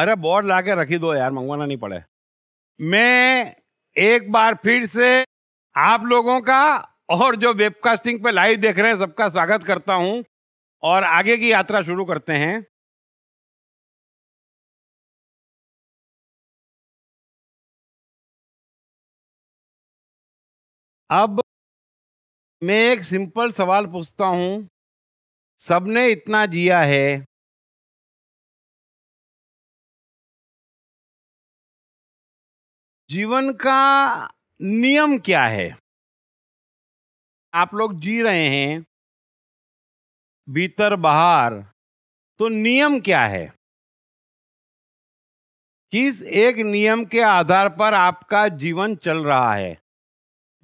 अरे बोर्ड ला के रखी दो यार मंगवाना नहीं पड़े मैं एक बार फिर से आप लोगों का और जो वेबकास्टिंग पे लाइव देख रहे हैं सबका स्वागत करता हूं और आगे की यात्रा शुरू करते हैं अब मैं एक सिंपल सवाल पूछता हूं सबने इतना जिया है जीवन का नियम क्या है आप लोग जी रहे हैं भीतर बाहर तो नियम क्या है किस एक नियम के आधार पर आपका जीवन चल रहा है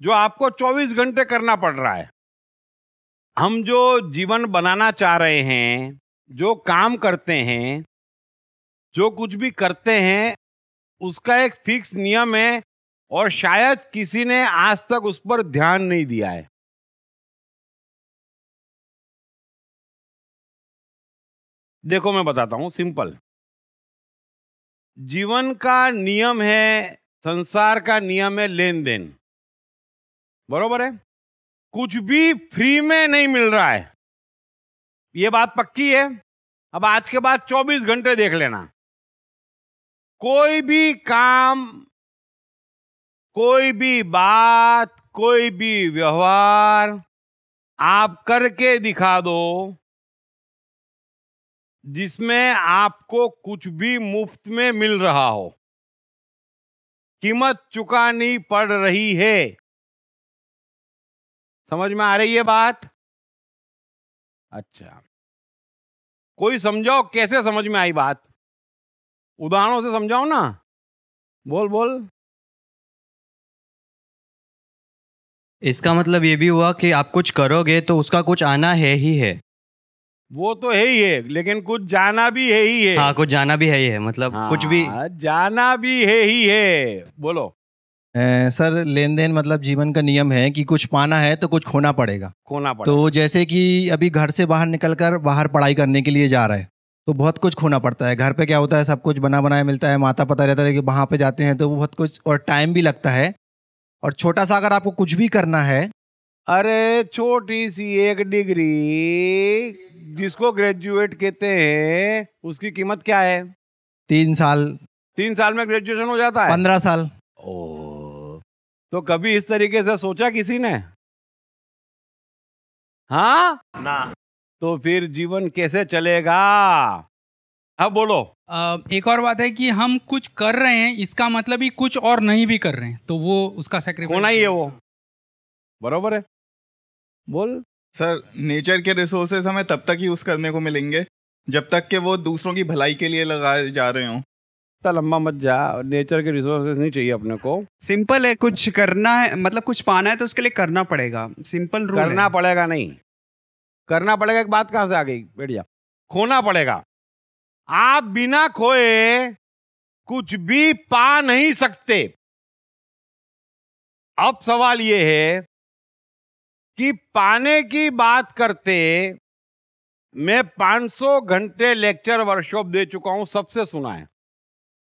जो आपको 24 घंटे करना पड़ रहा है हम जो जीवन बनाना चाह रहे हैं जो काम करते हैं जो कुछ भी करते हैं उसका एक फिक्स नियम है और शायद किसी ने आज तक उस पर ध्यान नहीं दिया है देखो मैं बताता हूं सिंपल जीवन का नियम है संसार का नियम है लेन देन बरोबर है कुछ भी फ्री में नहीं मिल रहा है ये बात पक्की है अब आज के बाद 24 घंटे देख लेना कोई भी काम कोई भी बात कोई भी व्यवहार आप करके दिखा दो जिसमें आपको कुछ भी मुफ्त में मिल रहा हो कीमत चुकानी पड़ रही है समझ में आ रही है बात अच्छा कोई समझाओ कैसे समझ में आई बात उदाहरणों से समझाओ ना बोल बोल इसका मतलब ये भी हुआ कि आप कुछ करोगे तो उसका कुछ आना है ही है वो तो है ही है लेकिन कुछ जाना भी है ही है हाँ कुछ जाना भी है ही है मतलब हाँ, कुछ भी जाना भी है ही है बोलो ए, सर लेन देन मतलब जीवन का नियम है कि कुछ पाना है तो कुछ खोना पड़ेगा खोना तो पड़ेगा तो जैसे कि अभी घर से बाहर निकलकर बाहर पढ़ाई करने के लिए जा रहा है तो बहुत कुछ खोना पड़ता है घर पे क्या होता है सब कुछ बना बनाया मिलता है माता पता रहता है कि वहाँ पे जाते हैं तो वो बहुत कुछ और टाइम भी लगता है और छोटा सा अगर आपको कुछ भी करना है अरे छोटी सी एक डिग्री जिसको ग्रेजुएट कहते हैं उसकी कीमत क्या है तीन साल तीन साल में ग्रेजुएशन हो जाता है पंद्रह साल ओ तो कभी इस तरीके से सोचा किसी ने हाँ ना तो फिर जीवन कैसे चलेगा अब हाँ, बोलो एक और बात है कि हम कुछ कर रहे हैं इसका मतलब ही कुछ और नहीं भी कर रहे हैं तो वो उसका सेक्रीफाइस होना ही है वो बराबर है बोल सर नेचर के रिसोर्सेज हमें तब तक यूज करने को मिलेंगे जब तक के वो दूसरों की भलाई के लिए लगाए जा रहे हों इतना लंबा मत जा नेचर के रिसोर्सेज नहीं चाहिए अपने को सिंपल है कुछ करना है मतलब कुछ पाना है तो उसके लिए करना पड़ेगा सिंपल रूल करना पड़ेगा नहीं करना पड़ेगा एक बात कहां से आ गई बढ़िया खोना पड़ेगा आप बिना खोए कुछ भी पा नहीं सकते अब सवाल यह है कि पाने की बात करते मैं 500 घंटे लेक्चर वर्कशॉप दे चुका हूं सबसे सुना है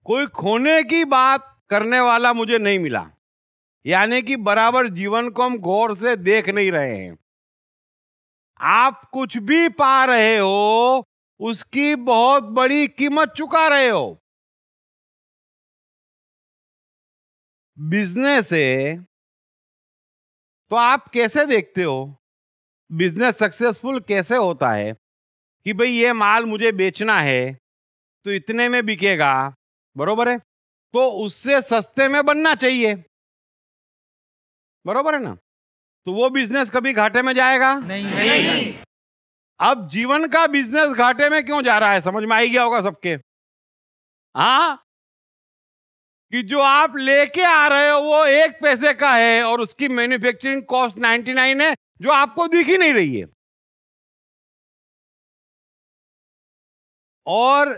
कोई खोने की बात करने वाला मुझे नहीं मिला यानी कि बराबर जीवन को हम गौर से देख नहीं रहे हैं आप कुछ भी पा रहे हो उसकी बहुत बड़ी कीमत चुका रहे हो बिजनेस है तो आप कैसे देखते हो बिजनेस सक्सेसफुल कैसे होता है कि भाई ये माल मुझे बेचना है तो इतने में बिकेगा बरोबर है तो उससे सस्ते में बनना चाहिए बरोबर है ना तो वो बिजनेस कभी घाटे में जाएगा नहीं, नहीं।, नहीं। अब जीवन का बिजनेस घाटे में क्यों जा रहा है समझ में आई गया होगा सबके हाँ कि जो आप लेके आ रहे हो वो एक पैसे का है और उसकी मैन्युफैक्चरिंग कॉस्ट नाइन है जो आपको दिख ही नहीं रही है और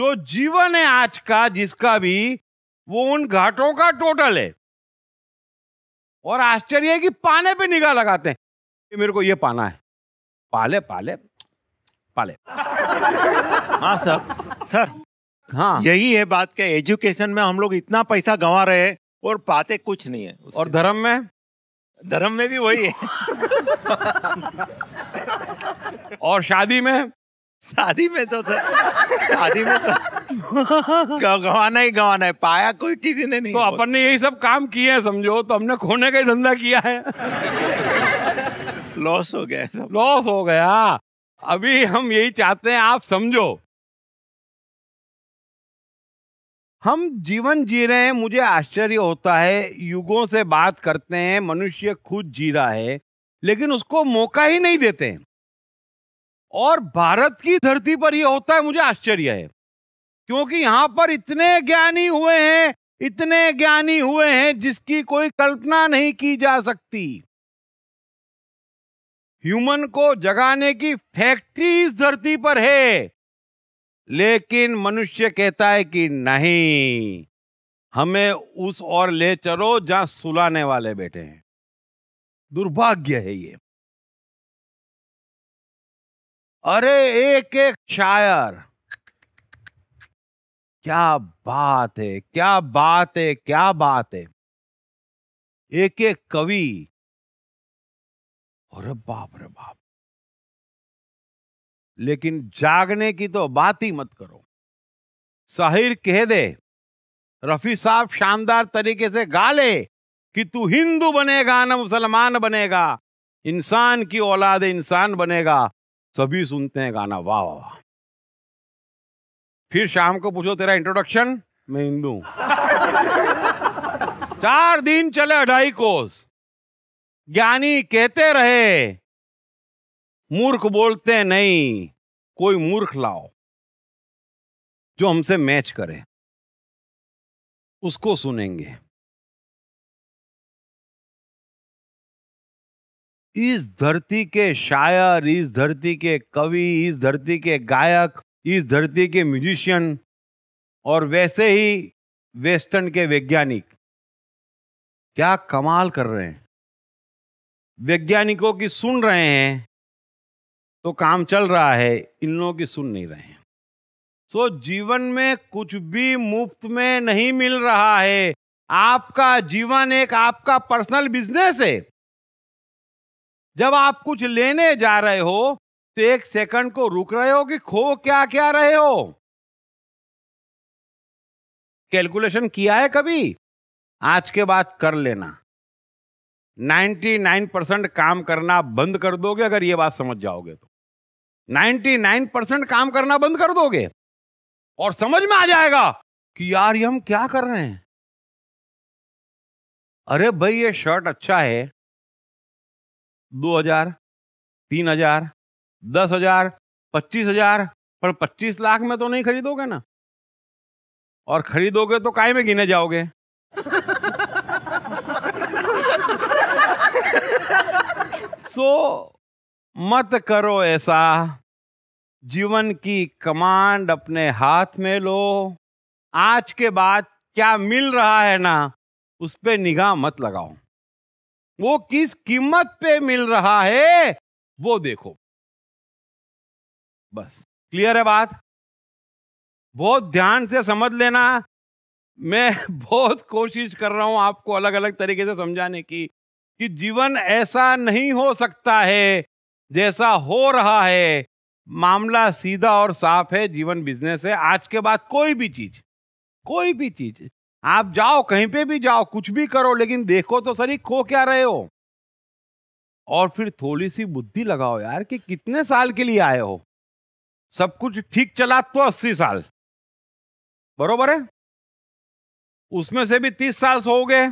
जो जीवन है आज का जिसका भी वो उन घाटों का टोटल है और आश्चर्य है कि पाने पे निगाह लगाते हैं कि मेरे को ये पाना है पाले पाले पाले हाँ सर सर हाँ यही है बात के एजुकेशन में हम लोग इतना पैसा गंवा रहे हैं और पाते कुछ नहीं है और धर्म में धर्म में भी वही है और शादी में शादी में तो था शादी में तो गवाना ही गंवाना है पाया कोई किसी ने नहीं तो अपन ने यही सब काम किए हैं समझो तो हमने खोने का ही धंधा किया है लॉस हो गया सब लॉस हो गया अभी हम यही चाहते हैं आप समझो हम जीवन जी रहे हैं मुझे आश्चर्य होता है युगों से बात करते हैं मनुष्य खुद जी रहा है लेकिन उसको मौका ही नहीं देते हैं और भारत की धरती पर यह होता है मुझे आश्चर्य है क्योंकि यहां पर इतने ज्ञानी हुए हैं इतने ज्ञानी हुए हैं जिसकी कोई कल्पना नहीं की जा सकती ह्यूमन को जगाने की फैक्ट्री इस धरती पर है लेकिन मनुष्य कहता है कि नहीं हमें उस और ले चलो जहां सुलाने वाले बैठे हैं दुर्भाग्य है ये अरे एक एक शायर क्या बात है क्या बात है क्या बात है एक एक कवि अरे बाप रे बाप लेकिन जागने की तो बात ही मत करो साहिर कह दे रफी साहब शानदार तरीके से गा ले कि तू हिंदू बनेगा ना मुसलमान बनेगा इंसान की औलाद इंसान बनेगा सभी सुनते हैं गाना वाह वाह वाह फिर शाम को पूछो तेरा इंट्रोडक्शन मैं हिंदू चार दिन चले अढ़ाई कोस ज्ञानी कहते रहे मूर्ख बोलते नहीं कोई मूर्ख लाओ जो हमसे मैच करे उसको सुनेंगे इस धरती के शायर इस धरती के कवि इस धरती के गायक इस धरती के म्यूजिशियन और वैसे ही वेस्टर्न के वैज्ञानिक क्या कमाल कर रहे हैं वैज्ञानिकों की सुन रहे हैं तो काम चल रहा है इन लोगों की सुन नहीं रहे हैं सो so, जीवन में कुछ भी मुफ्त में नहीं मिल रहा है आपका जीवन एक आपका पर्सनल बिजनेस है जब आप कुछ लेने जा रहे हो तो एक सेकंड को रुक रहे हो कि खो क्या क्या रहे हो कैलकुलेशन किया है कभी आज के बाद कर लेना 99 परसेंट काम करना बंद कर दोगे अगर ये बात समझ जाओगे तो 99 परसेंट काम करना बंद कर दोगे और समझ में आ जाएगा कि यार ये हम क्या कर रहे हैं अरे भाई ये शर्ट अच्छा है दो हजार तीन हजार दस हजार पच्चीस हजार पर पच्चीस लाख में तो नहीं खरीदोगे ना और खरीदोगे तो काय में गिने जाओगे सो मत करो ऐसा जीवन की कमांड अपने हाथ में लो आज के बाद क्या मिल रहा है ना उस पर निगाह मत लगाओ वो किस कीमत पे मिल रहा है वो देखो बस क्लियर है बात बहुत ध्यान से समझ लेना मैं बहुत कोशिश कर रहा हूं आपको अलग अलग तरीके से समझाने की कि जीवन ऐसा नहीं हो सकता है जैसा हो रहा है मामला सीधा और साफ है जीवन बिजनेस है आज के बाद कोई भी चीज कोई भी चीज आप जाओ कहीं पे भी जाओ कुछ भी करो लेकिन देखो तो सर खो क्या रहे हो और फिर थोड़ी सी बुद्धि लगाओ यार कि कितने साल के लिए आए हो सब कुछ ठीक चला तो अस्सी साल बरोबर है उसमें से भी तीस साल सो गए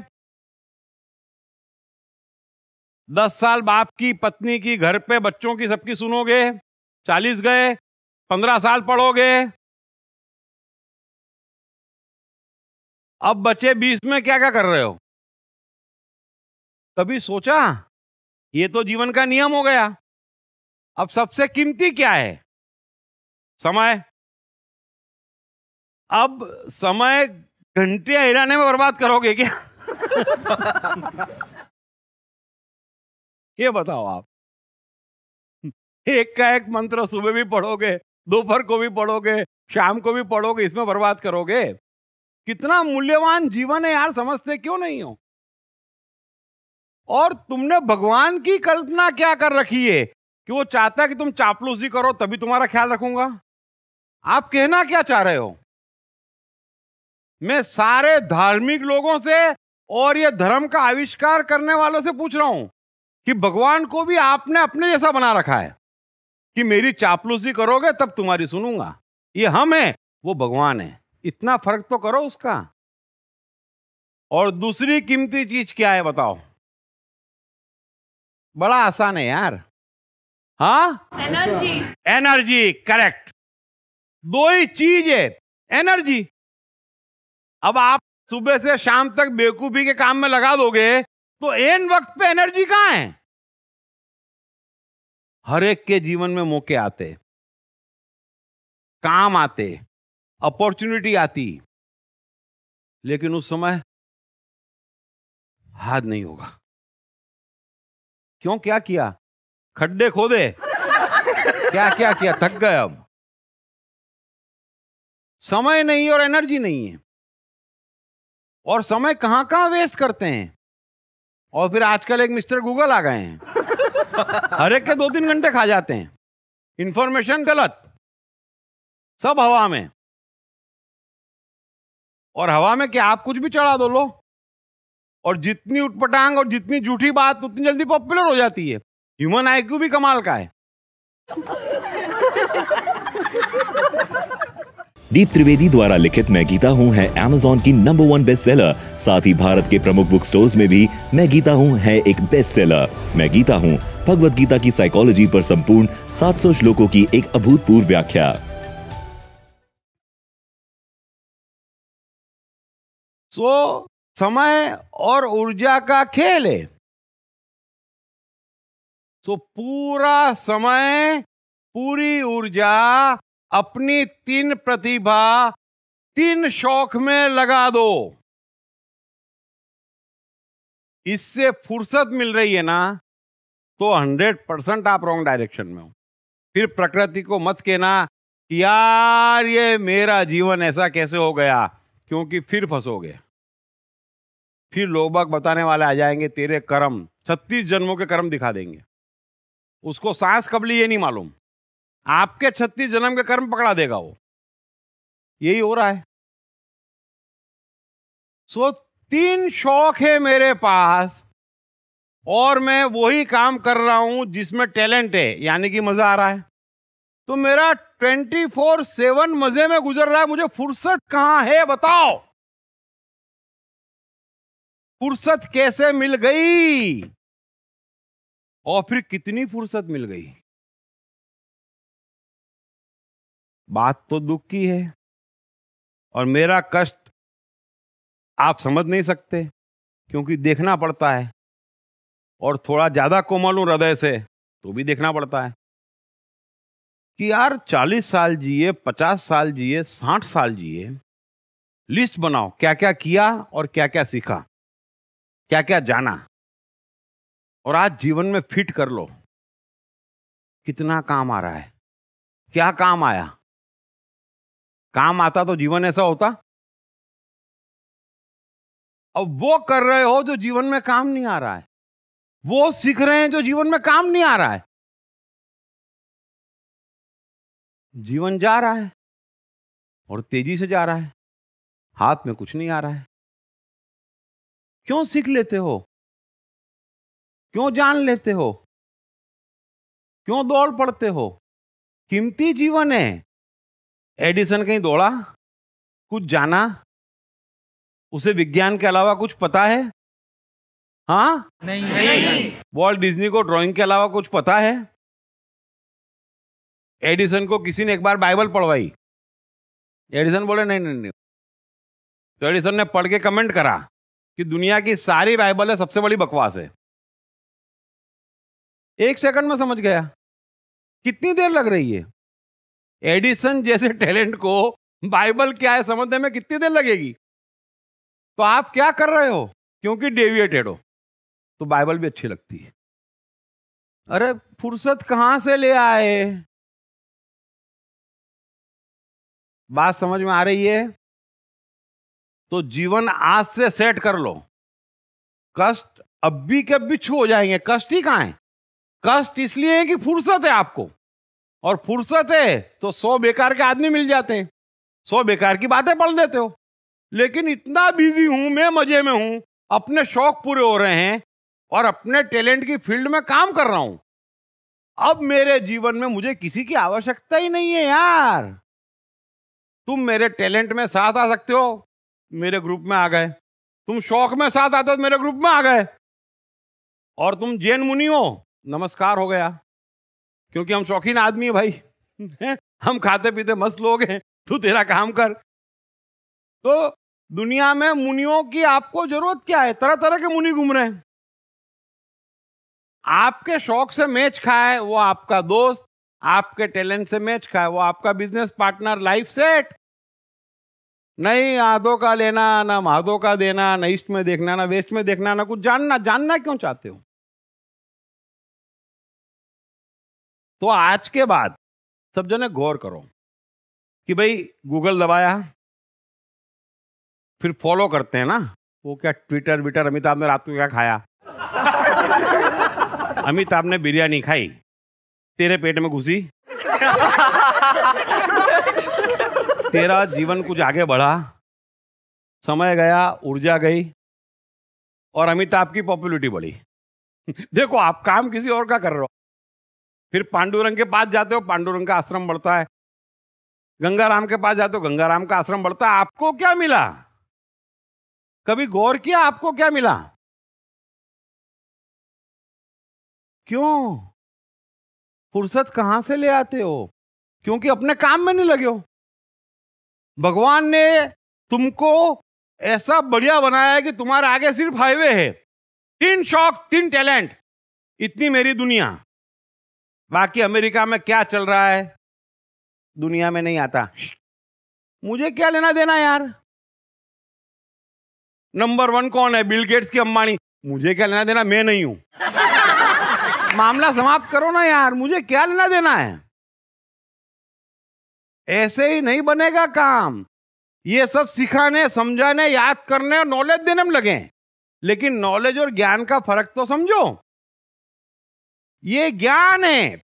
दस साल बाप की पत्नी की घर पे बच्चों की सबकी सुनोगे चालीस गए पंद्रह साल पढ़ोगे अब बचे बीस में क्या क्या कर रहे हो कभी सोचा ये तो जीवन का नियम हो गया अब सबसे कीमती क्या है समय अब समय घंटे हिलाने में बर्बाद करोगे क्या ये बताओ आप एक का एक मंत्र सुबह भी पढ़ोगे दोपहर को भी पढ़ोगे शाम को भी पढ़ोगे इसमें बर्बाद करोगे कितना मूल्यवान जीवन है यार समझते क्यों नहीं हो और तुमने भगवान की कल्पना क्या कर रखी है कि वो चाहता है कि तुम चापलूसी करो तभी तुम्हारा ख्याल रखूंगा आप कहना क्या चाह रहे हो मैं सारे धार्मिक लोगों से और ये धर्म का आविष्कार करने वालों से पूछ रहा हूं कि भगवान को भी आपने अपने जैसा बना रखा है कि मेरी चापलूसी करोगे तब तुम्हारी सुनूंगा ये हम हैं वो भगवान है इतना फर्क तो करो उसका और दूसरी कीमती चीज क्या है बताओ बड़ा आसान है यार हाँ एनर्जी एनर्जी करेक्ट दो ही चीज है एनर्जी अब आप सुबह से शाम तक बेवकूफी के काम में लगा दोगे तो एन वक्त पे एनर्जी कहां है हर एक के जीवन में मौके आते काम आते अपॉर्चुनिटी आती लेकिन उस समय हाथ नहीं होगा क्यों क्या किया खड्डे खोदे क्या क्या किया थक गए अब समय नहीं और एनर्जी नहीं है और समय कहां कहां वेस्ट करते हैं और फिर आजकल एक मिस्टर गूगल आ गए हैं हर एक के दो तीन घंटे खा जाते हैं इंफॉर्मेशन गलत सब हवा में और हवा में क्या आप कुछ भी चढ़ा दो लो और जितनी उठपटांग और जितनी झूठी बात उतनी जल्दी पॉपुलर हो जाती है ह्यूमन आईक्यू भी कमाल का है दीप त्रिवेदी द्वारा लिखित मैं गीता हूँ है अमेजोन की नंबर वन बेस्ट सेलर साथ ही भारत के प्रमुख बुक स्टोर्स में भी मैं गीता हूँ है एक बेस्ट सेलर मैं गीता हूँ भगवत गीता की साइकोलॉजी पर संपूर्ण 700 श्लोकों की एक अभूतपूर्व व्याख्या सो समय और ऊर्जा का खेल है सो पूरा समय पूरी ऊर्जा अपनी तीन प्रतिभा तीन शौक में लगा दो इससे फुर्सत मिल रही है ना तो हंड्रेड परसेंट आप रॉन्ग डायरेक्शन में हो फिर प्रकृति को मत कहना यार ये मेरा जीवन ऐसा कैसे हो गया क्योंकि फिर फंसोगे फिर लोग बताने वाले आ जाएंगे तेरे कर्म छत्तीस जन्मों के कर्म दिखा देंगे उसको सांस कब ली ये नहीं मालूम आपके छत्तीस जन्म के कर्म पकड़ा देगा वो यही हो रहा है सो तीन शौक है मेरे पास और मैं वही काम कर रहा हूं जिसमें टैलेंट है यानी कि मजा आ रहा है तो मेरा ट्वेंटी फोर सेवन मजे में गुजर रहा है मुझे फुर्सत कहां है बताओ फुर्सत कैसे मिल गई और फिर कितनी फुर्सत मिल गई बात तो दुख की है और मेरा कष्ट आप समझ नहीं सकते क्योंकि देखना पड़ता है और थोड़ा ज़्यादा कोमल हूं हृदय से तो भी देखना पड़ता है कि यार चालीस साल जिए पचास साल जिए साठ साल जिए लिस्ट बनाओ क्या क्या किया और क्या क्या सीखा क्या क्या जाना और आज जीवन में फिट कर लो कितना काम आ रहा है क्या काम आया काम आता तो जीवन ऐसा होता अब वो कर रहे हो जो जीवन में काम नहीं आ रहा है वो सीख रहे हैं जो जीवन में काम नहीं आ रहा है जीवन जा रहा है और तेजी से जा रहा है हाथ में कुछ नहीं आ रहा है क्यों सीख लेते हो क्यों जान लेते हो क्यों दौड़ पड़ते हो कीमती जीवन है एडिसन कहीं दौड़ा कुछ जाना उसे विज्ञान के अलावा कुछ पता है हाँ नहीं नहीं वॉल्ट डिज्नी को ड्राइंग के अलावा कुछ पता है एडिसन को किसी ने एक बार बाइबल पढ़वाई एडिसन बोले नहीं नहीं नहीं तो एडिसन ने पढ़ के कमेंट करा कि दुनिया की सारी बाइबल है सबसे बड़ी बकवास है एक सेकंड में समझ गया कितनी देर लग रही है एडिसन जैसे टैलेंट को बाइबल क्या है समझने में कितनी देर लगेगी तो आप क्या कर रहे हो क्योंकि डेविएटेड हो तो बाइबल भी अच्छी लगती है अरे फुर्सत कहां से ले आए बात समझ में आ रही है तो जीवन आज से सेट कर लो कष्ट अब भी के बिच्छू हो जाएंगे कष्ट ही कहाँ है कष्ट इसलिए है कि फुर्सत है आपको और फुर्सत है तो सौ बेकार के आदमी मिल जाते हैं सौ बेकार की बातें पढ़ देते हो लेकिन इतना बिजी हूं मैं मजे में हूं अपने शौक पूरे हो रहे हैं और अपने टैलेंट की फील्ड में काम कर रहा हूं अब मेरे जीवन में मुझे किसी की आवश्यकता ही नहीं है यार तुम मेरे टैलेंट में साथ आ सकते हो मेरे ग्रुप में आ गए तुम शौक में साथ आते तो मेरे ग्रुप में आ गए और तुम जैन मुनि हो नमस्कार हो गया क्योंकि हम शौकीन आदमी है भाई हम खाते पीते मस्त लोग हैं तू तेरा काम कर तो दुनिया में मुनियों की आपको जरूरत क्या है तरह तरह के मुनि घूम रहे हैं आपके शौक से मैच खाए वो आपका दोस्त आपके टैलेंट से मैच खाए वो आपका बिजनेस पार्टनर लाइफ सेट नहीं आधो का लेना ना माधो का देना ना ईस्ट में देखना ना वेस्ट में देखना ना कुछ जानना जानना क्यों चाहते हो तो आज के बाद सब जने गौर करो कि भाई गूगल दबाया फिर फॉलो करते हैं ना वो क्या ट्विटर विटर अमिताभ ने रात को क्या खाया अमिताभ ने बिरयानी खाई तेरे पेट में घुसी तेरा जीवन कुछ आगे बढ़ा समय गया ऊर्जा गई और अमिताभ की पॉपुलरिटी बढ़ी देखो आप काम किसी और का कर रहे हो फिर पांडुरंग के पास जाते हो पांडुरंग का आश्रम बढ़ता है गंगाराम के पास जाते हो गंगाराम का आश्रम बढ़ता है आपको क्या मिला कभी गौर किया आपको क्या मिला क्यों फुर्सत कहां से ले आते हो क्योंकि अपने काम में नहीं लगे हो भगवान ने तुमको ऐसा बढ़िया बनाया है कि तुम्हारे आगे सिर्फ हाईवे है तीन शौक तीन टैलेंट इतनी मेरी दुनिया बाकी अमेरिका में क्या चल रहा है दुनिया में नहीं आता मुझे क्या लेना देना यार नंबर वन कौन है बिल गेट्स की अंबानी मुझे क्या लेना देना मैं नहीं हूं मामला समाप्त करो ना यार मुझे क्या लेना देना है ऐसे ही नहीं बनेगा काम ये सब सिखाने समझाने याद करने और नॉलेज देने में लगे लेकिन नॉलेज और ज्ञान का फर्क तो समझो ये ज्ञान है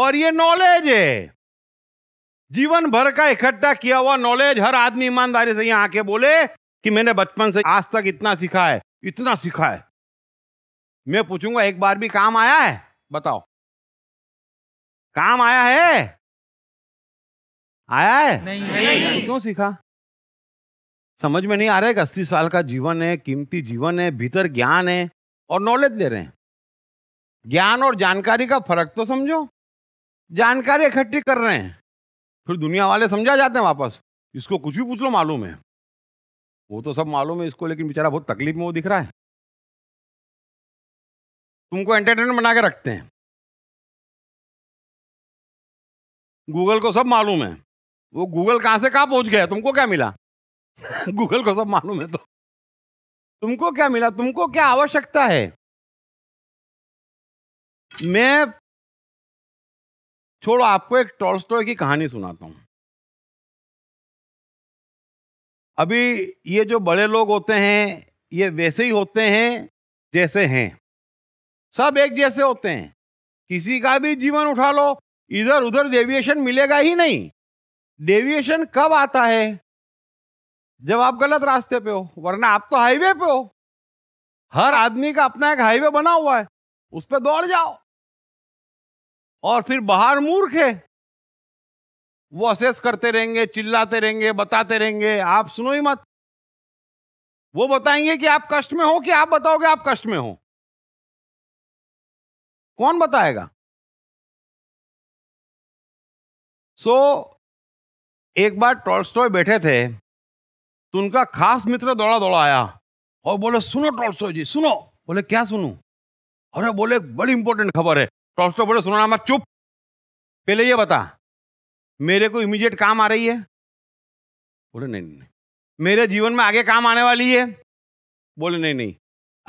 और ये नॉलेज है जीवन भर का इकट्ठा किया हुआ नॉलेज हर आदमी ईमानदारी से यहां आके बोले कि मैंने बचपन से आज तक इतना सीखा है इतना सीखा है मैं पूछूंगा एक बार भी काम आया है बताओ काम आया है आया है नहीं, नहीं। क्यों सीखा समझ में नहीं आ रहा है कि अस्सी साल का जीवन है कीमती जीवन है भीतर ज्ञान है और नॉलेज ले रहे हैं ज्ञान और जानकारी का फर्क तो समझो जानकारी इकट्ठी कर रहे हैं फिर दुनिया वाले समझा जाते हैं वापस इसको कुछ भी पूछ लो मालूम है वो तो सब मालूम है इसको लेकिन बेचारा बहुत तकलीफ में वो दिख रहा है तुमको एंटरटेन बना के रखते हैं गूगल को सब मालूम है वो गूगल कहां से कहां पहुंच गया तुमको क्या मिला गूगल को सब मालूम है तो तुमको क्या मिला तुमको क्या आवश्यकता है मैं छोड़ो आपको एक टॉलस्टॉय की कहानी सुनाता हूं अभी ये जो बड़े लोग होते हैं ये वैसे ही होते हैं जैसे हैं सब एक जैसे होते हैं किसी का भी जीवन उठा लो इधर उधर डेविएशन मिलेगा ही नहीं डेविएशन कब आता है जब आप गलत रास्ते पे हो वरना आप तो हाईवे पे हो हर आदमी का अपना एक हाईवे बना हुआ है उस पर दौड़ जाओ और फिर बाहर मूर्ख है वो असेस करते रहेंगे चिल्लाते रहेंगे बताते रहेंगे आप सुनो ही मत वो बताएंगे कि आप कष्ट में हो कि आप बताओगे आप कष्ट में हो कौन बताएगा सो so, एक बार टॉल्स्टॉय बैठे थे तो उनका खास मित्र दौड़ा दौड़ा आया और बोले सुनो टॉल्स्टॉय जी सुनो बोले क्या सुनू अरे बोले बड़ी इंपॉर्टेंट खबर है टॉल्स्टॉय बोले सुनो ना मत चुप पहले ये बता मेरे को इमीडिएट काम आ रही है बोले नहीं नहीं मेरे जीवन में आगे काम आने वाली है बोले नहीं नहीं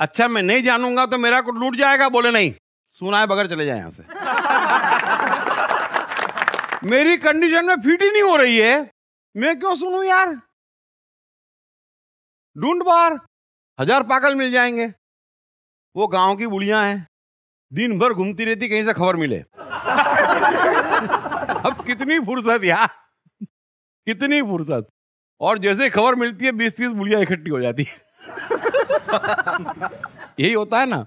अच्छा मैं नहीं जानूंगा तो मेरा कुछ लूट जाएगा बोले नहीं सुना है बगैर चले जाए यहां से मेरी कंडीशन में फिट ही नहीं हो रही है मैं क्यों सुनू यार ढूंढ बार हजार पागल मिल जाएंगे वो गांव की बुढ़िया है दिन भर घूमती रहती कहीं से खबर मिले अब कितनी फुर्सत यार कितनी फुर्सत और जैसे ही खबर मिलती है बीस तीस बुढ़िया इकट्ठी हो जाती है यही होता है ना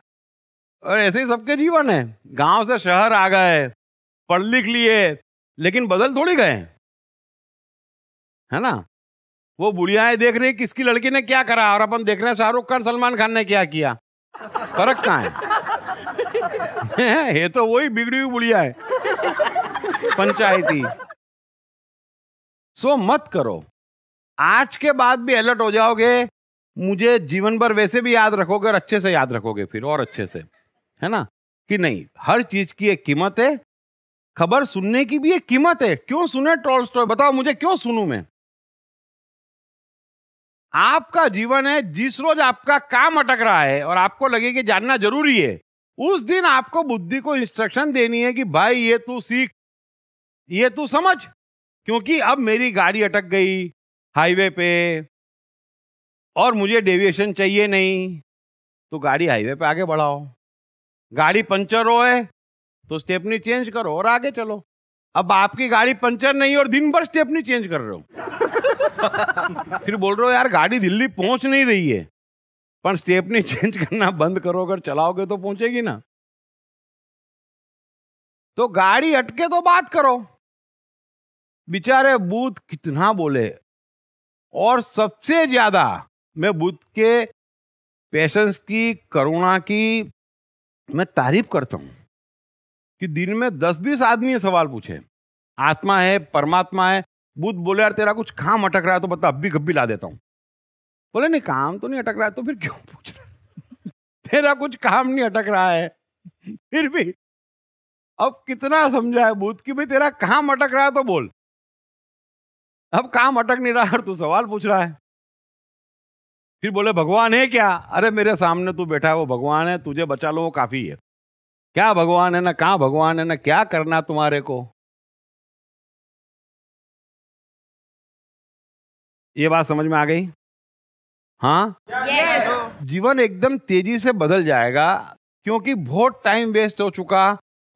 और ऐसे ही सबके जीवन है गांव से शहर आ गए पढ़ लिख लिए लेकिन बदल थोड़ी गए है ना वो है देख रही किसकी लड़की ने क्या करा और अपन देख रहे हैं शाहरुख खान सलमान खान ने क्या किया फर्क कहा है ये तो वही बिगड़ी हुई बुढ़िया है पंचायती सो मत करो आज के बाद भी अलर्ट हो जाओगे मुझे जीवन भर वैसे भी याद रखोगे और अच्छे से याद रखोगे फिर और अच्छे से है ना कि नहीं हर चीज की एक कीमत है खबर सुनने की भी एक कीमत है क्यों सुने टॉलस्टॉय बताओ मुझे क्यों सुनू मैं आपका जीवन है जिस रोज आपका काम अटक रहा है और आपको लगे कि जानना जरूरी है उस दिन आपको बुद्धि को इंस्ट्रक्शन देनी है कि भाई ये तू सीख ये तू समझ क्योंकि अब मेरी गाड़ी अटक गई हाईवे पे और मुझे डेविएशन चाहिए नहीं तो गाड़ी हाईवे पे आगे बढ़ाओ गाड़ी पंचर हो है तो स्टेपनी चेंज करो और आगे चलो अब आपकी गाड़ी पंचर नहीं और दिन भर स्टेपनी चेंज कर रहे हो फिर बोल रहे हो यार गाड़ी दिल्ली पहुंच नहीं रही है पर स्टेपनी चेंज करना बंद करो अगर चलाओगे तो पहुंचेगी ना तो गाड़ी अटके तो बात करो बेचारे बूथ कितना बोले और सबसे ज्यादा मैं बुद्ध के पेशेंस की करुणा की मैं तारीफ करता हूं कि दिन में दस बीस आदमी सवाल पूछे आत्मा है परमात्मा है बुद्ध बोले यार तेरा कुछ काम अटक रहा है तो बता अभी गब्बी ला देता हूं बोले नहीं काम तो नहीं अटक रहा है तो फिर क्यों पूछ रहा तेरा कुछ काम नहीं अटक रहा है फिर भी अब कितना समझा है बुद्ध कि भाई तेरा काम अटक रहा है तो बोल अब काम अटक नहीं रहा है तू सवाल पूछ रहा है फिर बोले भगवान है क्या अरे मेरे सामने तू बैठा है वो भगवान है तुझे बचा लो वो काफी है क्या भगवान है ना कहाँ भगवान है ना क्या करना तुम्हारे को ये बात समझ में आ गई हाँ yes. जीवन एकदम तेजी से बदल जाएगा क्योंकि बहुत टाइम वेस्ट हो चुका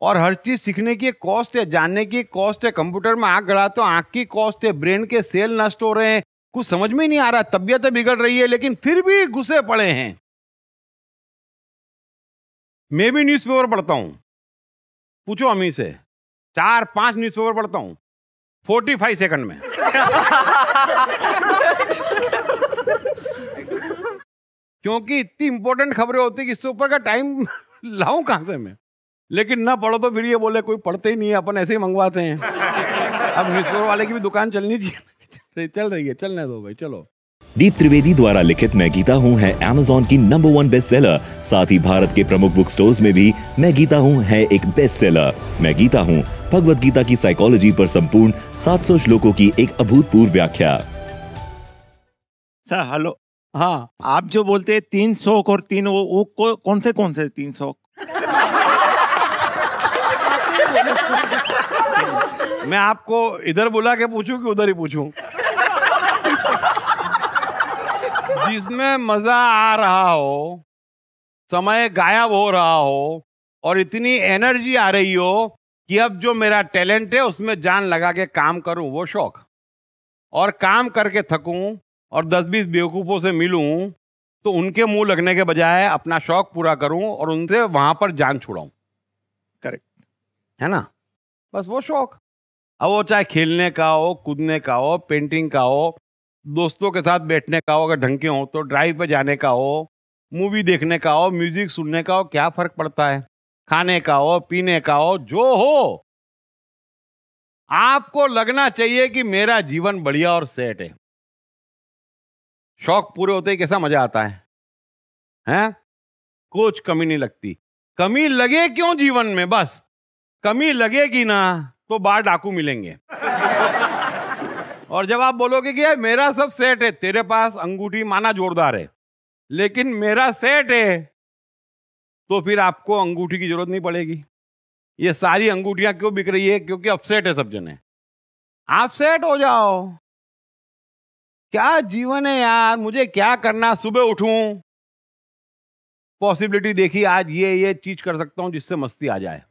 और हर चीज सीखने की कॉस्ट है जानने की कॉस्ट है कंप्यूटर में आँख गड़ा तो आँख की कॉस्ट है ब्रेन के सेल नष्ट हो रहे हैं कुछ समझ में नहीं आ रहा तबीयत बिगड़ रही है लेकिन फिर भी घुसे पड़े हैं मैं भी न्यूज़ पेपर पढ़ता हूँ पूछो अमी से चार पांच पेपर पढ़ता हूँ फोर्टी फाइव सेकेंड में क्योंकि इतनी इंपॉर्टेंट खबरें होती कि इससे ऊपर का टाइम लाऊ कहां से मैं लेकिन ना पढ़ो तो फिर ये बोले कोई पढ़ते ही नहीं है अपन ऐसे ही मंगवाते हैं अब पेपर वाले की भी दुकान चलनी चाहिए चल रही है चलने दो भाई चलो दीप त्रिवेदी द्वारा लिखित मैं गीता हूँ है एमेजोन की नंबर वन बेस्ट सेलर साथ ही भारत के प्रमुख बुक स्टोर में भी मैं गीता हूँ है एक बेस्ट सेलर मैं गीता हूँ भगवत गीता की साइकोलॉजी पर संपूर्ण 700 श्लोकों की एक अभूतपूर्व व्याख्या सर हेलो हाँ आप जो बोलते हैं तीन शोक और तीन वो, वो को, कौन से कौन से तीन शोक मैं आपको इधर बुला के पूछूं कि उधर ही पूछूं जिसमें मजा आ रहा हो समय गायब हो रहा हो और इतनी एनर्जी आ रही हो कि अब जो मेरा टैलेंट है उसमें जान लगा के काम करूं वो शौक और काम करके थकूं और दस बीस बेवकूफ़ों से मिलूं तो उनके मुंह लगने के बजाय अपना शौक पूरा करूं और उनसे वहां पर जान छुड़ाऊं करेक्ट है ना बस वो शौक अब वो चाहे खेलने का हो कूदने का हो पेंटिंग का हो दोस्तों के साथ बैठने का हो अगर ढंग के हो तो ड्राइव पर जाने का हो मूवी देखने का हो म्यूजिक सुनने का हो क्या फर्क पड़ता है खाने का हो पीने का हो जो हो आपको लगना चाहिए कि मेरा जीवन बढ़िया और सेट है शौक पूरे होते ही कैसा मजा आता है हैं कुछ कमी नहीं लगती कमी लगे क्यों जीवन में बस कमी लगेगी ना तो बाढ़ डाकू मिलेंगे और जब आप बोलोगे कि मेरा सब सेट है तेरे पास अंगूठी माना जोरदार है लेकिन मेरा सेट है तो फिर आपको अंगूठी की जरूरत नहीं पड़ेगी ये सारी अंगूठियां क्यों बिक रही है क्योंकि अपसेट है सब जने आप सेट हो जाओ क्या जीवन है यार मुझे क्या करना सुबह उठूं पॉसिबिलिटी देखी आज ये ये चीज कर सकता हूं जिससे मस्ती आ जाए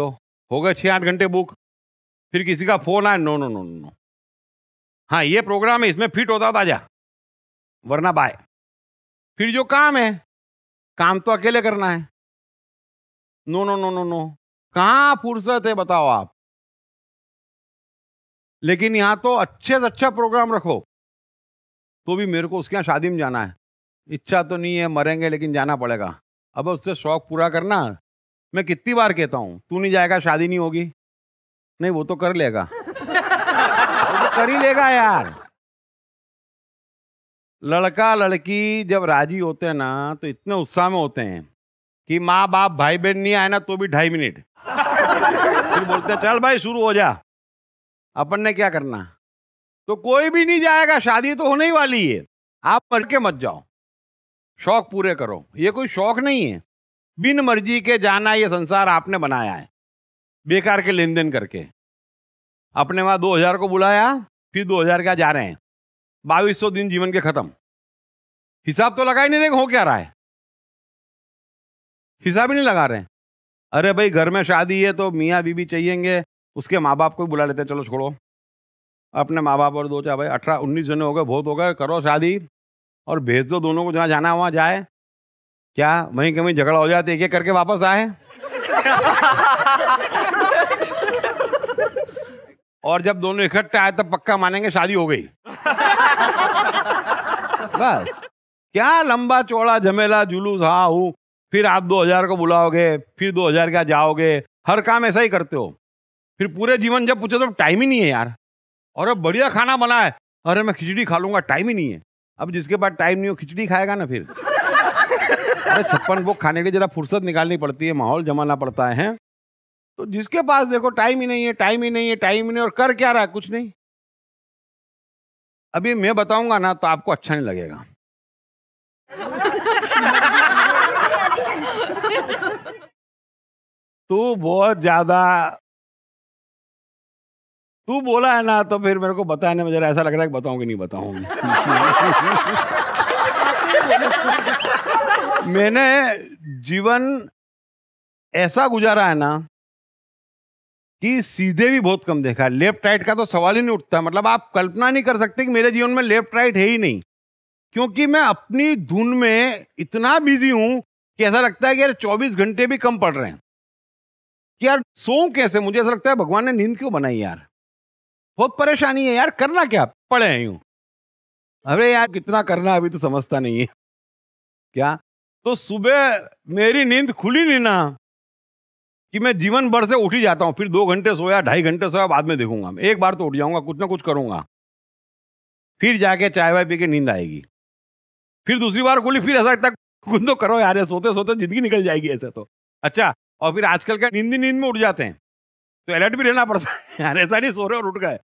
लो हो गए छः आठ घंटे बुक फिर किसी का फोन आया नो नो नो नो हाँ ये प्रोग्राम है इसमें फिट होता था जा वरना बाय फिर जो काम है काम तो अकेले करना है no no no no no कहाँ फुर्सत है बताओ आप लेकिन यहाँ तो अच्छे से अच्छा प्रोग्राम रखो तो भी मेरे को उसके यहाँ शादी में जाना है इच्छा तो नहीं है मरेंगे लेकिन जाना पड़ेगा अब उससे शौक पूरा करना मैं कितनी बार कहता हूँ तू नहीं जाएगा शादी नहीं होगी नहीं वो तो कर लेगा तो कर ही लेगा यार लड़का लड़की जब राजी होते हैं ना तो इतने उत्साह में होते हैं कि माँ बाप भाई बहन नहीं आए ना तो भी ढाई मिनट फिर बोलते हैं चल भाई शुरू हो जा अपन ने क्या करना तो कोई भी नहीं जाएगा शादी तो होने ही वाली है आप मर के मत जाओ शौक पूरे करो ये कोई शौक नहीं है बिन मर्जी के जाना ये संसार आपने बनाया है बेकार के लेन देन करके अपने वहां दो हजार को बुलाया फिर दो हजार क्या जा रहे हैं बाईस सौ दिन जीवन के खत्म हिसाब तो लगा ही नहीं रहे हो क्या रहा है हिसाब ही नहीं लगा रहे अरे भाई घर में शादी है तो मियाँ बीबी चाहिएंगे उसके माँ बाप को भी बुला लेते हैं चलो छोड़ो अपने माँ बाप और दो चार भाई अठारह उन्नीस जने हो गए बहुत हो गए करो शादी और भेज दो दोनों को जहाँ जाना वहाँ जाए क्या वहीं कहीं झगड़ा हो जाए तो एक एक करके वापस आए और जब दोनों इकट्ठे आए तब पक्का मानेंगे शादी हो गई बस क्या लंबा चौड़ा झमेला जुलूस हाँ हूँ फिर आप दो हजार को बुलाओगे फिर दो हजार का जाओगे हर काम ऐसा ही करते हो फिर पूरे जीवन जब पूछे तो टाइम ही नहीं है यार और अब बढ़िया खाना बना है अरे मैं खिचड़ी खा लूंगा टाइम ही नहीं है अब जिसके पास टाइम नहीं हो खिचड़ी खाएगा ना फिर छप्पन बुक खाने के जरा फुर्सत निकालनी पड़ती है माहौल जमाना पड़ता है तो जिसके पास देखो टाइम ही नहीं है टाइम ही नहीं है टाइम ही नहीं और कर क्या रहा कुछ नहीं अभी मैं बताऊंगा ना तो आपको अच्छा नहीं लगेगा तू बहुत ज्यादा तू बोला है ना तो फिर मेरे को बताने में जरा ऐसा लग रहा है बताऊं कि नहीं बताऊं मैंने जीवन ऐसा गुजारा है ना कि सीधे भी बहुत कम देखा लेफ्ट राइट का तो सवाल ही नहीं उठता मतलब आप कल्पना नहीं कर सकते कि मेरे जीवन में लेफ्ट राइट है ही नहीं क्योंकि मैं अपनी धुन में इतना बिजी हूं कि ऐसा लगता है कि यार चौबीस घंटे भी कम पड़ रहे हैं कि यार सो कैसे मुझे ऐसा लगता है भगवान ने नींद क्यों बनाई यार बहुत परेशानी है यार करना क्या पड़े हैं यूं अरे यार कितना करना अभी तो समझता नहीं है क्या तो सुबह मेरी नींद खुली नहीं ना कि मैं जीवन भर से उठ ही जाता हूं फिर दो घंटे सोया ढाई घंटे सोया बाद में देखूंगा एक बार तो उठ जाऊंगा कुछ ना कुछ करूंगा फिर जाके चाय वाय पी के नींद आएगी फिर दूसरी बार खुली फिर ऐसा लगता कुछ तो करो यार सोते सोते जिंदगी निकल जाएगी ऐसे तो अच्छा और फिर आजकल का नींद नींद में उठ जाते हैं तो अलर्ट भी रहना पड़ता है यार ऐसा नहीं सो रहे और उठ गए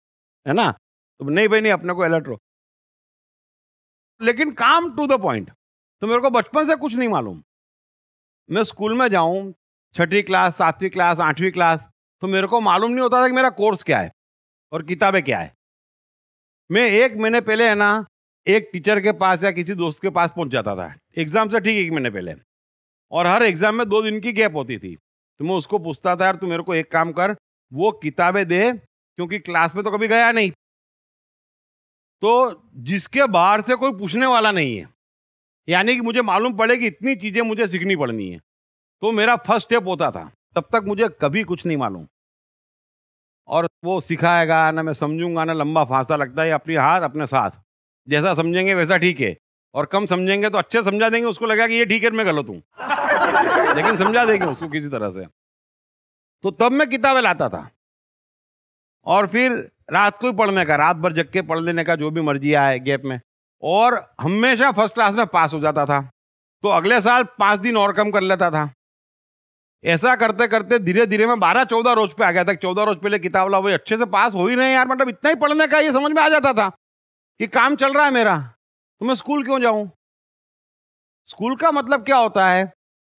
है ना तो नहीं भाई नहीं अपने को अलर्ट रहो लेकिन काम टू द पॉइंट तो मेरे को बचपन से कुछ नहीं मालूम मैं स्कूल में जाऊं छठी क्लास सातवीं क्लास आठवीं क्लास तो मेरे को मालूम नहीं होता था कि मेरा कोर्स क्या है और किताबें क्या है मैं एक महीने पहले है ना एक टीचर के पास या किसी दोस्त के पास पहुंच जाता था एग्ज़ाम से ठीक एक महीने पहले और हर एग्ज़ाम में दो दिन की गैप होती थी तो मैं उसको पूछता था यार तू मेरे को एक काम कर वो किताबें दे क्योंकि क्लास में तो कभी गया नहीं तो जिसके बाहर से कोई पूछने वाला नहीं है यानी कि मुझे मालूम पड़े कि इतनी चीज़ें मुझे सीखनी पड़नी है तो मेरा फर्स्ट स्टेप होता था तब तक मुझे कभी कुछ नहीं मालूम और वो सिखाएगा ना मैं समझूंगा ना लंबा फांसला लगता है अपने हाथ अपने साथ जैसा समझेंगे वैसा ठीक है और कम समझेंगे तो अच्छे समझा देंगे उसको लगेगा कि ये ठीक है मैं गलत हूँ लेकिन समझा देंगे उसको किसी तरह से तो तब मैं किताबें लाता था और फिर रात को ही पढ़ने का रात भर जग के पढ़ लेने का जो भी मर्जी आए गैप में और हमेशा फर्स्ट क्लास में पास हो जाता था तो अगले साल पाँच दिन और कम कर लेता था ऐसा करते करते धीरे धीरे मैं बारह चौदह रोज पे आ गया था चौदह रोज पहले किताब ला अच्छे से पास हो ही नहीं यार मतलब इतना ही पढ़ने का ये समझ में आ जाता था कि काम चल रहा है मेरा तो मैं स्कूल क्यों जाऊँ स्कूल का मतलब क्या होता है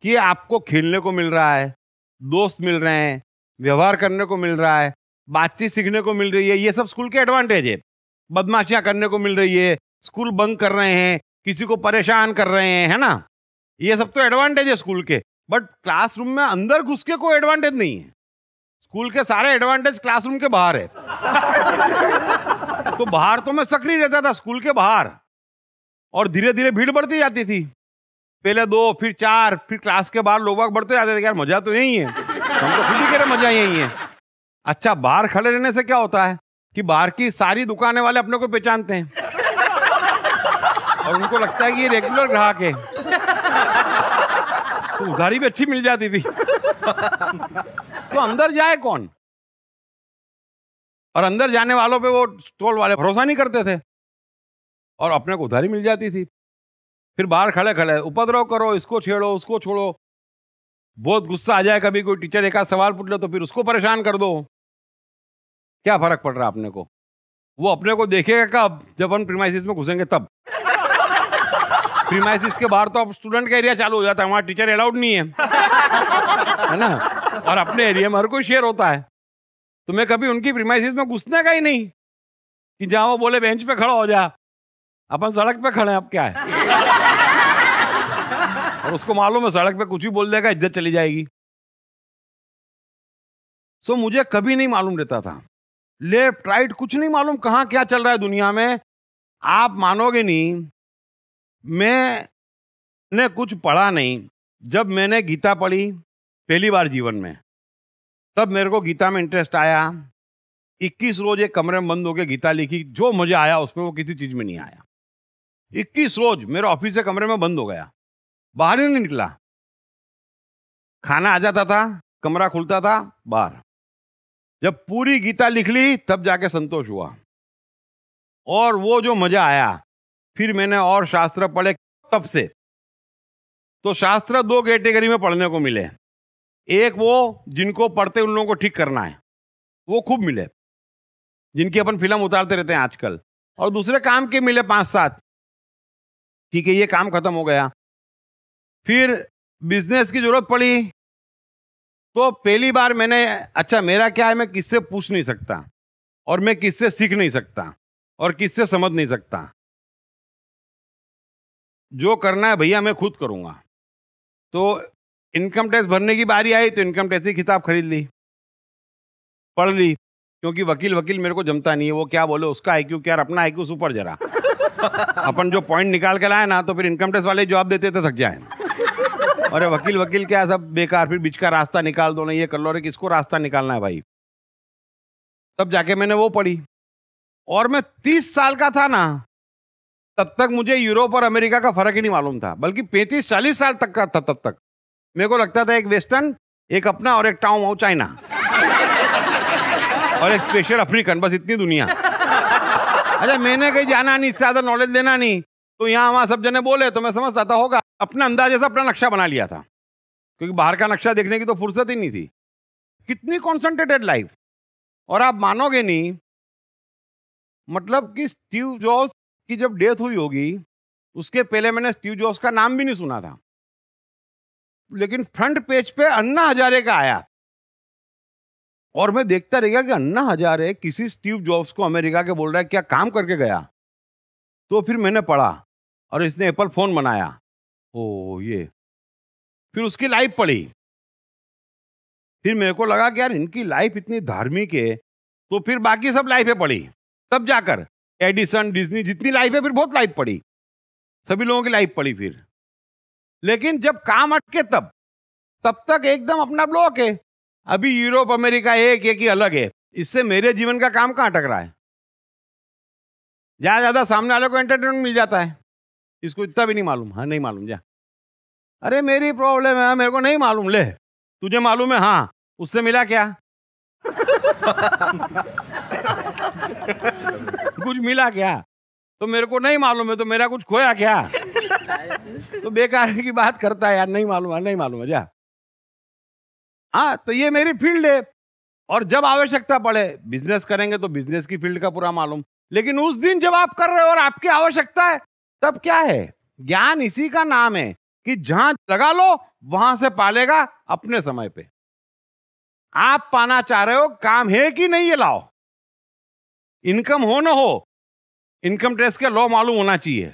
कि आपको खेलने को मिल रहा है दोस्त मिल रहे हैं व्यवहार करने को मिल रहा है बातचीत सीखने को मिल रही है ये सब स्कूल के एडवांटेज है बदमाशियाँ करने को मिल रही है स्कूल बंक कर रहे हैं किसी को परेशान कर रहे हैं है ना ये सब तो एडवांटेज है स्कूल के बट क्लासरूम में अंदर घुस के कोई एडवांटेज नहीं है स्कूल के सारे एडवांटेज क्लासरूम के बाहर है तो बाहर तो मैं सक्रिय रहता था स्कूल के बाहर और धीरे धीरे भीड़ बढ़ती जाती थी पहले दो फिर चार फिर क्लास के बाहर लोग बढ़ते जाते थे यार मजा तो यही है हम तो खुद ही कह रहे मजा यही है अच्छा बाहर खड़े रहने से क्या होता है कि बाहर की सारी दुकानें वाले अपने को पहचानते हैं और उनको लगता है कि ये रेगुलर ग्राहक है तो उधारी भी अच्छी मिल जाती थी तो अंदर जाए कौन और अंदर जाने वालों पे वो स्टॉल वाले भरोसा नहीं करते थे और अपने को उधारी मिल जाती थी फिर बाहर खड़े खड़े उपद्रव करो इसको छेड़ो उसको छोड़ो बहुत गुस्सा आ जाए कभी कोई टीचर एक आध सवाल पूछ ले तो फिर उसको परेशान कर दो क्या फर्क पड़ रहा है अपने को वो अपने को देखेगा कब जब हम प्रीमाइसिस में घुसेंगे तब प्रीमाइसिस के बाहर तो अब स्टूडेंट का एरिया चालू हो जाता है वहाँ टीचर अलाउड नहीं है है ना और अपने एरिया में हर कोई शेयर होता है तो मैं कभी उनकी प्रीमाइसिस में घुसने का ही नहीं कि जहाँ वो बोले बेंच पे खड़ा हो जा अपन सड़क पे खड़े हैं अब क्या है और उसको मालूम है सड़क पे कुछ भी बोल देगा इज्जत चली जाएगी सो so, मुझे कभी नहीं मालूम रहता था लेफ्ट राइट कुछ नहीं मालूम कहाँ क्या चल रहा है दुनिया में आप मानोगे नहीं मैं ने कुछ पढ़ा नहीं जब मैंने गीता पढ़ी पहली बार जीवन में तब मेरे को गीता में इंटरेस्ट आया 21 रोज एक कमरे में बंद होकर गीता लिखी जो मुझे आया उसमें वो किसी चीज़ में नहीं आया 21 रोज मेरे ऑफिस से कमरे में बंद हो गया बाहर ही नहीं निकला खाना आ जाता था कमरा खुलता था बाहर जब पूरी गीता लिख ली तब जाके संतोष हुआ और वो जो मज़ा आया फिर मैंने और शास्त्र पढ़े तब से तो शास्त्र दो कैटेगरी में पढ़ने को मिले एक वो जिनको पढ़ते उन लोगों को ठीक करना है वो खूब मिले जिनकी अपन फिल्म उतारते रहते हैं आजकल और दूसरे काम के मिले पांच सात ठीक है ये काम खत्म हो गया फिर बिजनेस की जरूरत पड़ी तो पहली बार मैंने अच्छा मेरा क्या है मैं किससे पूछ नहीं सकता और मैं किससे सीख नहीं सकता और किससे समझ नहीं सकता जो करना है भैया मैं खुद करूंगा तो इनकम टैक्स भरने की बारी आई तो इनकम टैक्स की किताब खरीद ली पढ़ ली क्योंकि वकील वकील मेरे को जमता नहीं है वो क्या बोले उसका आई क्यू क्या अपना आई क्यू सुपर जरा अपन जो पॉइंट निकाल के लाए ना तो फिर इनकम टैक्स वाले जवाब देते थे तो थक जाए अरे वकील वकील क्या सब बेकार फिर बीच का रास्ता निकाल दो ना ये कर लो अरे किसको रास्ता निकालना है भाई तब जाके मैंने वो पढ़ी और मैं तीस साल का था ना तब तक मुझे यूरोप और अमेरिका का फर्क ही नहीं मालूम था बल्कि पैंतीस चालीस साल तक का था तब तक मेरे को लगता था एक वेस्टर्न एक अपना और एक टाउन ऑफ चाइना और एक स्पेशल अफ्रीकन बस इतनी दुनिया अच्छा मैंने कहीं जाना नहीं ज़्यादा नॉलेज लेना नहीं तो यहाँ वहाँ सब जने बोले तो मैं समझता था होगा अपना अंदाजे से अपना नक्शा बना लिया था क्योंकि बाहर का नक्शा देखने की तो फुर्सत ही नहीं थी कितनी कॉन्सेंट्रेटेड लाइफ और आप मानोगे नहीं मतलब कि स्टीव जॉब्स की जब डेथ हुई होगी उसके पहले मैंने स्टीव जॉब्स का नाम भी नहीं सुना था लेकिन फ्रंट पेज पे अन्ना हजारे का आया और मैं देखता रह गया कि अन्ना हजारे किसी स्टीव जॉब्स को अमेरिका के बोल रहा है क्या काम करके गया तो फिर मैंने पढ़ा और इसने एप्पल फोन बनाया ओ ये फिर उसकी लाइफ पढ़ी फिर मेरे को लगा कि यार इनकी लाइफ इतनी धार्मिक है तो फिर बाकी सब लाइफें पढ़ी तब जाकर एडिसन डिज्नी जितनी लाइफ है फिर बहुत लाइफ पड़ी सभी लोगों की लाइफ पड़ी फिर लेकिन जब काम अटके तब तब तक एकदम अपना ब्लॉक है अभी यूरोप अमेरिका एक एक ही अलग है इससे मेरे जीवन का काम कहाँ अटक रहा है ज़्यादा ज़्यादा सामने वाले को एंटरटेनमेंट मिल जाता है इसको इतना भी नहीं मालूम हाँ नहीं मालूम जा अरे मेरी प्रॉब्लम है मेरे को नहीं मालूम ले तुझे मालूम है हाँ उससे मिला क्या कुछ मिला क्या तो मेरे को नहीं मालूम है तो मेरा कुछ खोया क्या तो बेकार की बात करता है यार नहीं मालूम है हाँ, नहीं मालूम है जा हाँ तो ये मेरी फील्ड है और जब आवश्यकता पड़े बिजनेस करेंगे तो बिजनेस की फील्ड का पूरा मालूम लेकिन उस दिन जब आप कर रहे हो और आपकी आवश्यकता है तब क्या है ज्ञान इसी का नाम है कि जहां लगा लो वहां से पालेगा अपने समय पे आप पाना चाह रहे हो काम है कि नहीं ये लाओ इनकम हो ना हो इनकम टैक्स का लॉ मालूम होना चाहिए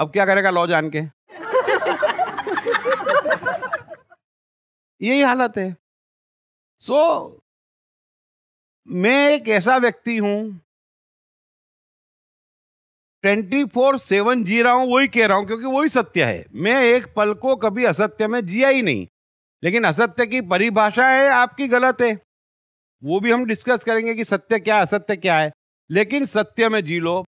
अब क्या करेगा लॉ जान के यही हालत है सो so, मैं एक ऐसा व्यक्ति हूं ट्वेंटी फोर सेवन जी रहा हूं वही कह रहा हूं क्योंकि वही सत्य है मैं एक पल को कभी असत्य में जिया ही नहीं लेकिन असत्य की परिभाषा है आपकी गलत है वो भी हम डिस्कस करेंगे कि सत्य क्या असत्य क्या है लेकिन सत्य में जी लो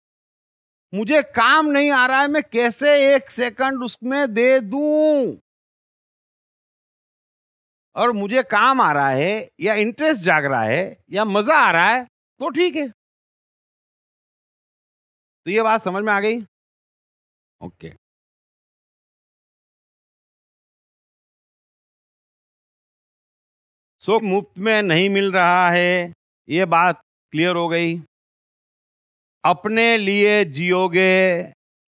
मुझे काम नहीं आ रहा है मैं कैसे एक सेकंड उसमें दे दूं और मुझे काम आ रहा है या इंटरेस्ट जाग रहा है या मजा आ रहा है तो ठीक है तो ये बात समझ में आ गई ओके सो मुफ्त में नहीं मिल रहा है ये बात क्लियर हो गई अपने लिए जियोगे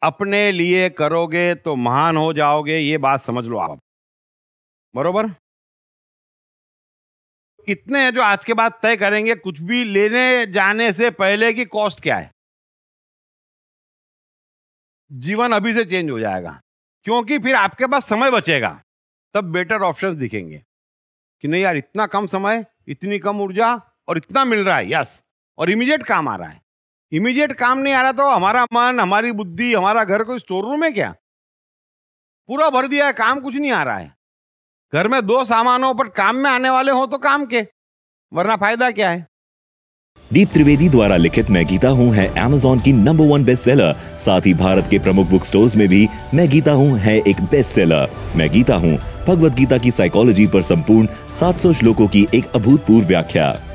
अपने लिए करोगे तो महान हो जाओगे ये बात समझ लो आप बरोबर कितने हैं जो आज के बाद तय करेंगे कुछ भी लेने जाने से पहले की कॉस्ट क्या है जीवन अभी से चेंज हो जाएगा क्योंकि फिर आपके पास समय बचेगा तब बेटर ऑप्शंस दिखेंगे कि नहीं यार इतना कम समय इतनी कम ऊर्जा और इतना मिल रहा है यस और इमीडिएट काम आ रहा है इमीडिएट काम नहीं आ रहा तो हमारा मन हमारी बुद्धि हमारा घर कोई स्टोर रूम है क्या पूरा भर दिया है काम कुछ नहीं आ रहा है घर में दो सामान हो पर काम में आने वाले हो तो काम के वरना फायदा क्या है दीप त्रिवेदी द्वारा लिखित मैं गीता हूँ है एमेजोन की नंबर वन बेस्ट सेलर साथ ही भारत के प्रमुख बुक स्टोर में भी मैं गीता हूँ है एक बेस्ट सेलर मैं गीता हूँ भगवत गीता की साइकोलॉजी पर संपूर्ण 700 श्लोकों की एक अभूतपूर्व व्याख्या